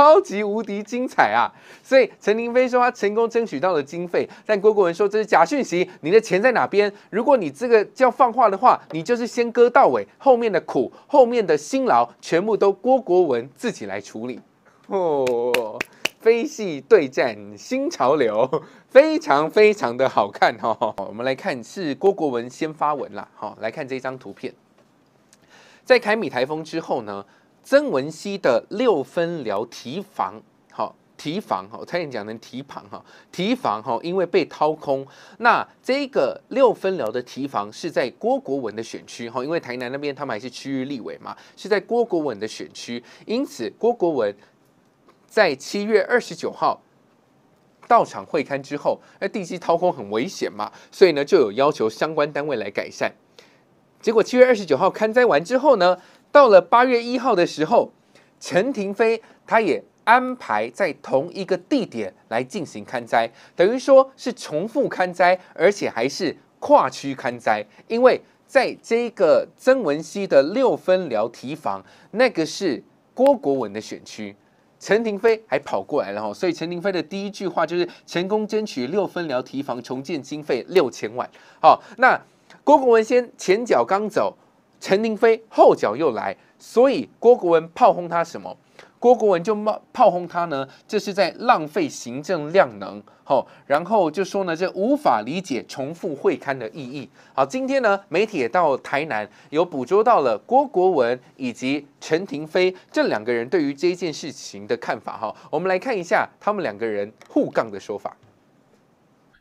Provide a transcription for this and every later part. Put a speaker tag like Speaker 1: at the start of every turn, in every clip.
Speaker 1: 超级无敌精彩啊！所以陈林飞说他成功争取到了经费，但郭国文说这是假讯息。你的钱在哪边？如果你这个叫放话的话，你就是先割到尾，后面的苦、后面的辛劳，全部都郭国文自己来处理。哦，飞戏对战新潮流，非常非常的好看哈！我们来看是郭国文先发文了，好来看这张图片，在凯米台风之后呢？曾文熙的六分寮提防，好提防哈，我差点讲成提旁哈，提防哈，因为被掏空。那这个六分寮的提防是在郭国文的选区哈，因为台南那边他们还是区域立委嘛，是在郭国文的选区，因此郭国文在七月二十九号到场会勘之后，那地基掏空很危险嘛，所以呢就有要求相关单位来改善。结果七月二十九号刊载完之后呢？到了八月一号的时候，陈廷飞他也安排在同一个地点来进行刊灾，等于说是重复刊灾，而且还是跨区刊灾。因为在这个曾文熙的六分寮提防，那个是郭国文的选区，陈廷飞还跑过来了哈。所以陈廷飞的第一句话就是成功争取六分寮提防重建经费六千万。好，那郭国文先前脚刚走。陈亭飞后脚又来，所以郭国文炮轰他什么？郭国文就冒炮轰他呢？这是在浪费行政量能，吼。然后就说呢，这无法理解重复会刊的意义。好，今天呢，媒体也到台南有捕捉到了郭国文以及陈亭飞这两个人对于这件事情的看法，哈。我们来看一下他们两个人互杠的说法。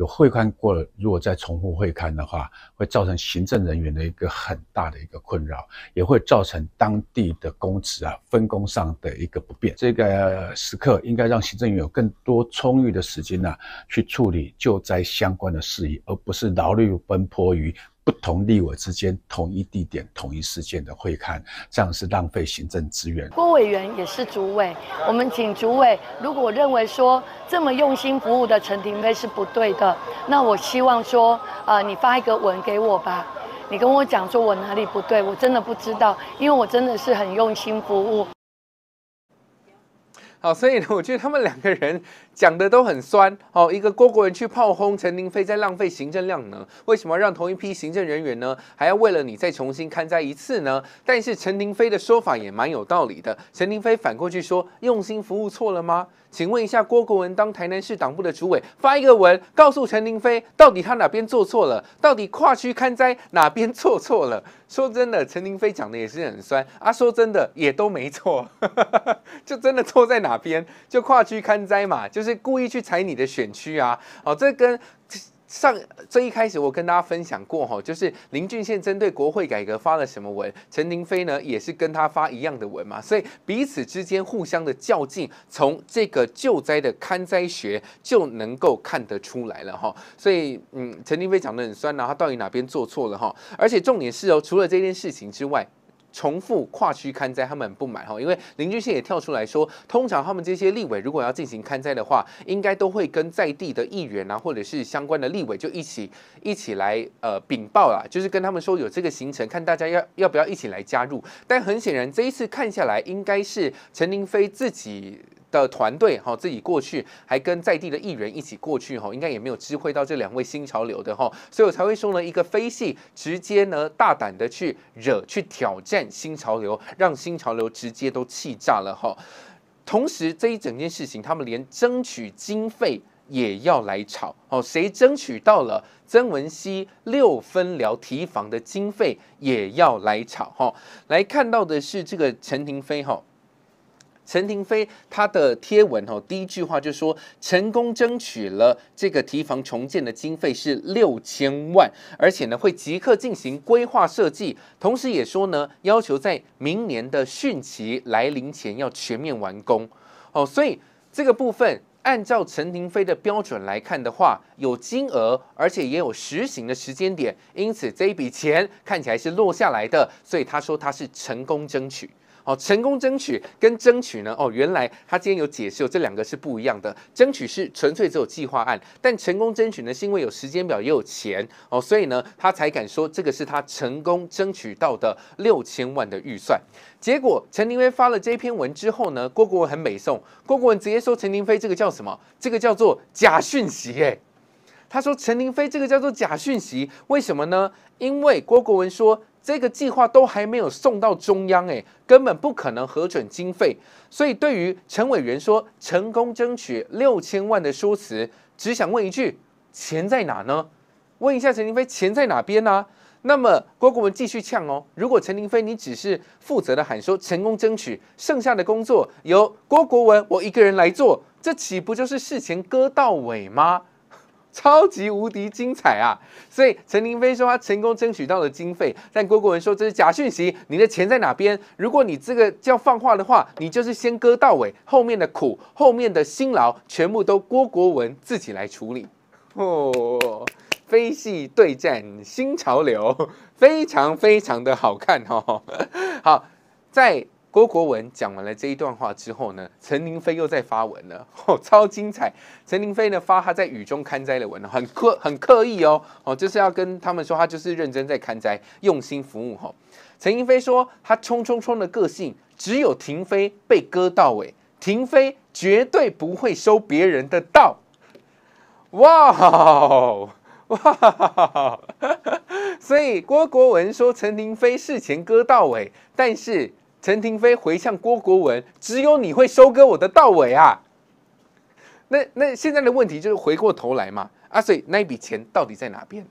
Speaker 1: 有会刊过，如果再重复会刊的话，会造成行政人员的一个很大的一个困扰，也会造成当地的公职啊分工上的一个不便。这个时刻应该让行政员有更多充裕的时间呢，去处理救灾相关的事宜，而不是劳力奔波于。不同利我之间，同一地点、同一事件的会看。这样是浪费行政资源。郭委员也是主委，我们请主委，如果认为说这么用心服务的陈廷沛是不对的，那我希望说，呃，你发一个文给我吧，你跟我讲说，我哪里不对，我真的不知道，因为我真的是很用心服务。好，所以呢，我觉得他们两个人讲的都很酸。好，一个郭国人去炮轰陈亭飞在浪费行政量呢，为什么让同一批行政人员呢？还要为了你再重新刊灾一次呢？但是陈亭飞的说法也蛮有道理的。陈亭飞反过去说，用心服务错了吗？请问一下，郭国文当台南市党部的主委，发一个文告诉陈玲飞，到底他哪边做错了？到底跨区刊灾哪边做错了？说真的，陈玲飞讲的也是很酸啊。说真的，也都没错，就真的错在哪边？就跨区刊灾嘛，就是故意去踩你的选区啊。哦，这跟。上这一开始，我跟大家分享过哈，就是林俊宪针对国会改革发了什么文，陈廷飞呢也是跟他发一样的文嘛，所以彼此之间互相的较劲，从这个救灾的看灾学就能够看得出来了哈。所以嗯，陈廷飞讲的很酸，然他到底哪边做错了哈？而且重点是哦，除了这件事情之外。重复跨区刊灾，他们不满哈，因为林俊宪也跳出来说，通常他们这些立委如果要进行刊灾的话，应该都会跟在地的议员啊，或者是相关的立委就一起一起来呃禀报啦，就是跟他们说有这个行程，看大家要要不要一起来加入。但很显然这一次看下来，应该是陈林飞自己。的团队哈，自己过去还跟在地的艺人一起过去哈，应该也没有知会到这两位新潮流的哈，所以我才会说呢，一个飞戏直接呢大胆的去惹去挑战新潮流，让新潮流直接都气炸了哈。同时这一整件事情，他们连争取经费也要来吵哦，谁争取到了曾文熙六分寮提防的经费也要来吵哈。来看到的是这个陈廷飞哈。陈廷飞他的贴文哦，第一句话就说成功争取了这个提防重建的经费是六千万，而且呢会即刻进行规划设计，同时也说呢要求在明年的汛期来临前要全面完工哦，所以这个部分按照陈廷飞的标准来看的话，有金额，而且也有实行的时间点，因此这一笔钱看起来是落下来的，所以他说他是成功争取。哦，成功争取跟争取呢，哦，原来他今天有解释，这两个是不一样的。争取是纯粹只有计划案，但成功争取呢，是因为有时间表也有钱哦，所以呢，他才敢说这个是他成功争取到的六千万的预算。结果陈廷威发了这篇文之后呢，郭国文很美宋郭国文直接说陈廷飞这个叫什么？这个叫做假讯息哎。他说陈廷飞这个叫做假讯息，为什么呢？因为郭国文说。这个计划都还没有送到中央哎，根本不可能核准经费。所以对于陈委员说成功争取六千万的说辞，只想问一句：钱在哪呢？问一下陈廷飞，钱在哪边呢？那么郭国文继续呛哦，如果陈廷飞你只是负责的喊说成功争取，剩下的工作由郭国文我一个人来做，这岂不就是事前割到尾吗？超级无敌精彩啊！所以陈林飞说他成功争取到了经费，但郭国文说这是假讯息。你的钱在哪边？如果你这个叫放话的话，你就是先割到尾，后面的苦、后面的辛劳，全部都郭国文自己来处理。哦，飞戏对战新潮流，非常非常的好看哦。好，在。郭国文讲完了这一段话之后呢，陈林飞又在发文了，哦，超精彩！陈林飞呢发他在雨中看灾的文，很刻很刻意哦，哦就是要跟他们说他就是认真在看灾，用心服务哈。陈凌飞说他冲冲冲的个性，只有停飞被割到尾，停飞绝对不会收别人的道。哇哇哈哈哈哈哈！所以郭国文说陈林飞事前割到尾，但是。陈廷飞回向郭国文：“只有你会收割我的稻尾啊！”那那现在的问题就是回过头来嘛，阿水那一笔钱到底在哪边？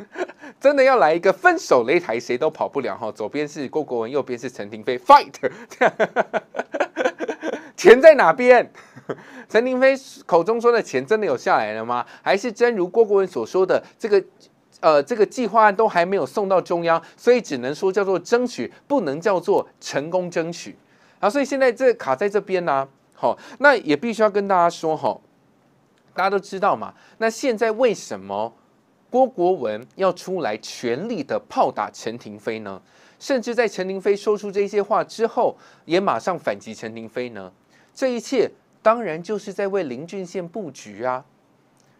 Speaker 1: 真的要来一个分手擂台，谁都跑不了哈！左边是郭国文，右边是陈廷飞，fight！钱在哪边？陈廷飞口中说的钱真的有下来了吗？还是真如郭国文所说的这个？呃，这个计划案都还没有送到中央，所以只能说叫做争取，不能叫做成功争取。啊，所以现在这卡在这边呢。好，那也必须要跟大家说，哈，大家都知道嘛。那现在为什么郭国文要出来全力的炮打陈廷飞呢？甚至在陈廷飞说出这些话之后，也马上反击陈廷飞呢？这一切当然就是在为林俊宪布局啊。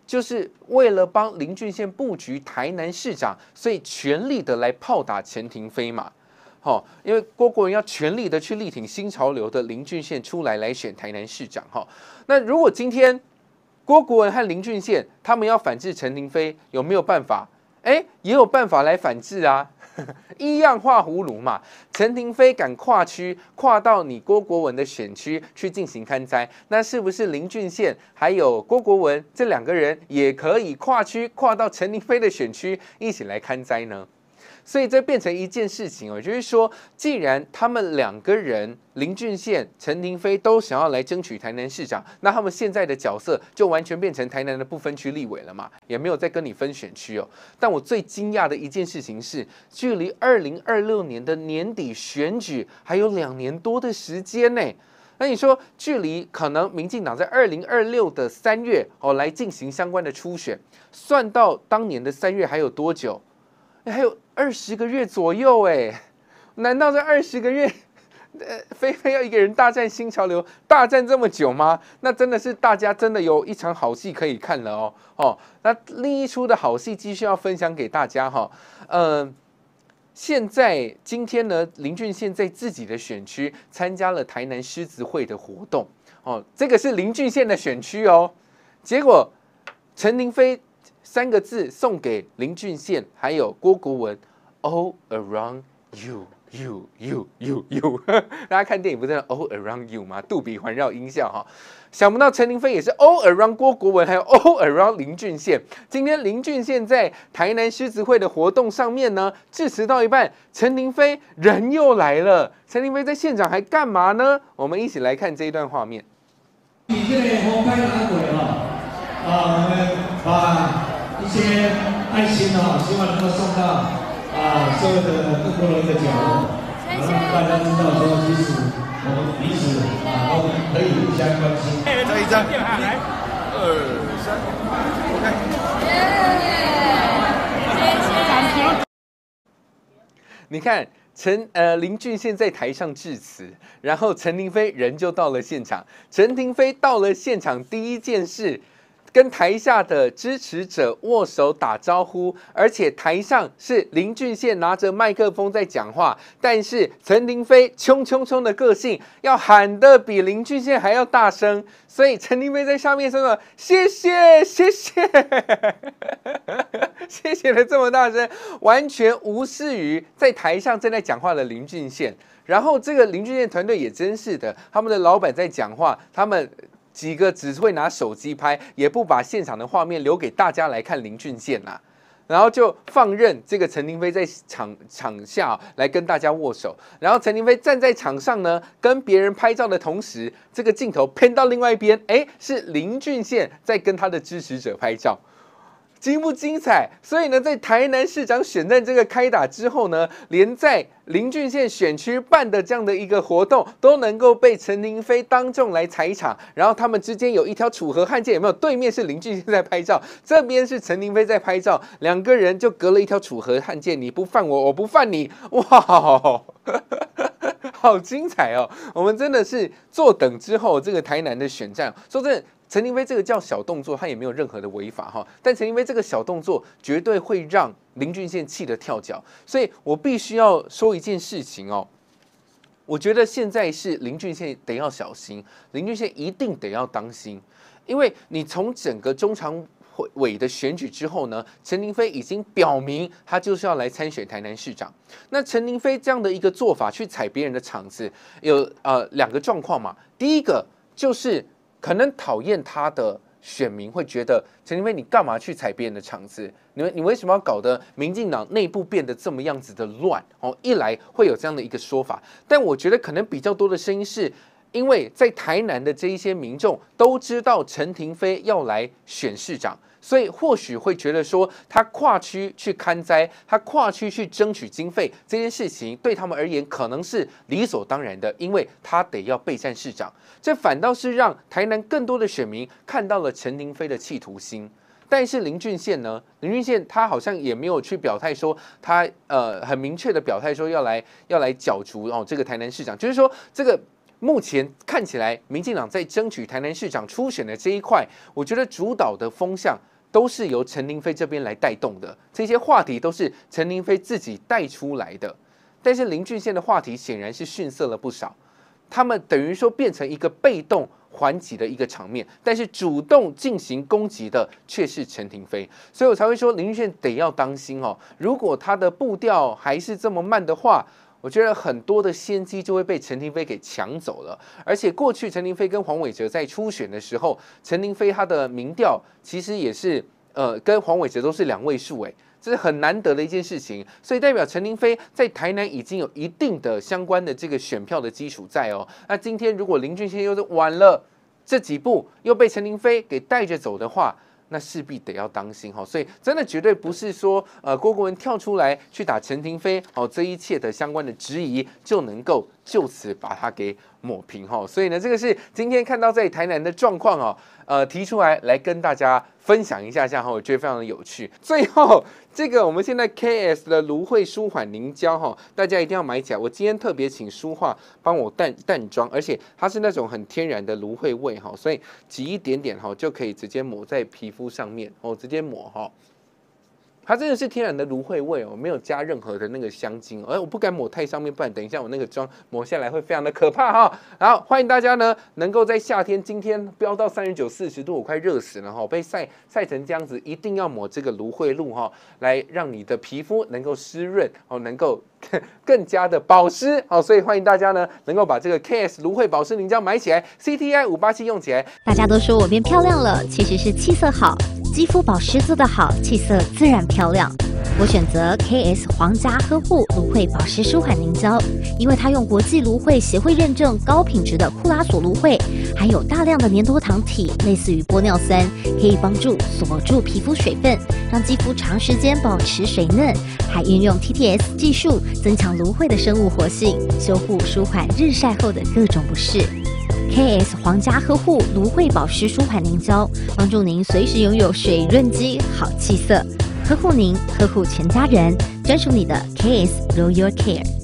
Speaker 1: 就是为了帮林俊宪布局台南市长，所以全力的来炮打陈廷飞嘛，好，因为郭国文要全力的去力挺新潮流的林俊宪出来来选台南市长，哈，那如果今天郭国文和林俊宪他们要反制陈亭飞，有没有办法？哎，也有办法来反制啊。一样画葫芦嘛？陈亭飞敢跨区跨到你郭国文的选区去进行看灾，那是不是林俊宪还有郭国文这两个人也可以跨区跨到陈亭飞的选区一起来看灾呢？所以这变成一件事情哦，就是说，既然他们两个人林俊宪、陈亭飞都想要来争取台南市长，那他们现在的角色就完全变成台南的部分区立委了嘛，也没有再跟你分选区哦。但我最惊讶的一件事情是，距离二零二六年的年底选举还有两年多的时间呢。那你说，距离可能民进党在二零二六的三月哦来进行相关的初选，算到当年的三月还有多久？还有二十个月左右哎，难道这二十个月，呃，菲菲要一个人大战新潮流，大战这么久吗？那真的是大家真的有一场好戏可以看了哦哦。那另一出的好戏继续要分享给大家哈。嗯，现在今天呢，林俊宪在自己的选区参加了台南狮子会的活动哦，这个是林俊宪的选区哦。结果陈林飞。三个字送给林俊宪还有郭国文，All around you you you you you。大家看电影不是 All around you 吗？杜比环绕音效哈。想不到陈林飞也是 All around 郭国文还有 All around 林俊宪。今天林俊宪在台南狮子会的活动上面呢，致辞到一半，陈林飞人又来了。陈林飞在现场还干嘛呢？我们一起来看这一段画面。你这里公开打鬼了啊？把一些爱心啊，希望能够送到啊所有的更多人的角落，然后大家知道说，即使我们彼此啊，我们可以互相关心。再一张，来，二三，看，谢谢，掌声。你看，陈呃林俊宪在台上致辞，然后陈廷飞人就到了现场。陈廷飞到了现场，第一件事。跟台下的支持者握手打招呼，而且台上是林俊宪拿着麦克风在讲话，但是陈林飞冲冲冲的个性要喊得比林俊宪还要大声，所以陈林飞在下面说谢谢谢谢谢谢了这么大声，完全无视于在台上正在讲话的林俊宪。然后这个林俊宪团队也真是的，他们的老板在讲话，他们。几个只会拿手机拍，也不把现场的画面留给大家来看林俊宪呐，然后就放任这个陈廷飞在场场下来跟大家握手，然后陈廷飞站在场上呢，跟别人拍照的同时，这个镜头偏到另外一边，哎，是林俊宪在跟他的支持者拍照。精不精彩？所以呢，在台南市长选战这个开打之后呢，连在林俊县选区办的这样的一个活动，都能够被陈亭飞当众来踩场。然后他们之间有一条楚河汉界，有没有？对面是林俊县在拍照，这边是陈亭飞在拍照，两个人就隔了一条楚河汉界，你不犯我，我不犯你，哇，好精彩哦！我们真的是坐等之后这个台南的选战，说真的。陈明飞这个叫小动作，他也没有任何的违法哈，但陈明飞这个小动作绝对会让林俊宪气得跳脚，所以我必须要说一件事情哦，我觉得现在是林俊宪得要小心，林俊宪一定得要当心，因为你从整个中常委的选举之后呢，陈明飞已经表明他就是要来参选台南市长，那陈明飞这样的一个做法去踩别人的场子，有呃两个状况嘛，第一个就是。可能讨厌他的选民会觉得陈建飞，你干嘛去踩别人的场子？你你为什么要搞得民进党内部变得这么样子的乱？哦，一来会有这样的一个说法，但我觉得可能比较多的声音是。因为在台南的这一些民众都知道陈亭飞要来选市长，所以或许会觉得说他跨区去看灾，他跨区去争取经费这件事情对他们而言可能是理所当然的，因为他得要备战市长。这反倒是让台南更多的选民看到了陈亭飞的企图心。但是林俊宪呢？林俊宪他好像也没有去表态说他呃很明确的表态说要来要来角逐哦这个台南市长，就是说这个。目前看起来，民进党在争取台南市长初选的这一块，我觉得主导的风向都是由陈林飞这边来带动的。这些话题都是陈林飞自己带出来的，但是林俊宪的话题显然是逊色了不少。他们等于说变成一个被动还击的一个场面，但是主动进行攻击的却是陈亭飞，所以我才会说林俊宪得要当心哦。如果他的步调还是这么慢的话。我觉得很多的先机就会被陈廷飞给抢走了，而且过去陈廷飞跟黄伟哲在初选的时候，陈廷飞他的民调其实也是，呃，跟黄伟哲都是两位数，哎，这是很难得的一件事情，所以代表陈廷飞在台南已经有一定的相关的这个选票的基础在哦。那今天如果林俊宪又晚了这几步，又被陈廷飞给带着走的话，那势必得要当心哈，所以真的绝对不是说，呃，郭国文跳出来去打陈廷飞哦，这一切的相关的质疑就能够就此把它给抹平哈。所以呢，这个是今天看到在台南的状况哦，呃，提出来来跟大家。分享一下下哈，我觉得非常的有趣。最后这个我们现在 KS 的芦荟舒缓凝胶哈，大家一定要买起来。我今天特别请舒化帮我淡淡妆，而且它是那种很天然的芦荟味哈，所以挤一点点哈就可以直接抹在皮肤上面哦，直接抹哈。它真的是天然的芦荟味哦，没有加任何的那个香精。哎，我不敢抹太上面，不然等一下我那个妆抹下来会非常的可怕哈。然后欢迎大家呢，能够在夏天今天飙到三十九、四十度，我快热死了哈，被晒晒成这样子，一定要抹这个芦荟露哈，来让你的皮肤能够湿润哦，能够 更加的保湿哦。所以欢迎大家呢，能够把这个 K S 芦荟保湿凝胶买起来，C T I 五八七用起来。大家都说我变漂亮了，其实是气色好。肌肤保湿做得好，气色自然漂亮。我选择 KS 皇家呵护芦荟保湿舒缓凝胶，因为它用国际芦荟协会认证高品质的库拉索芦荟，含有大量的粘多糖体，类似于玻尿酸，可以帮助锁住皮肤水分，让肌肤长时间保持水嫩。还运用 TTS 技术增强芦荟的生物活性，修护舒缓日晒后的各种不适。K S 皇家呵护芦荟保湿舒缓凝胶，帮助您随时拥有水润肌好气色，呵护您，呵护全家人，专属你的 K S Royal Care。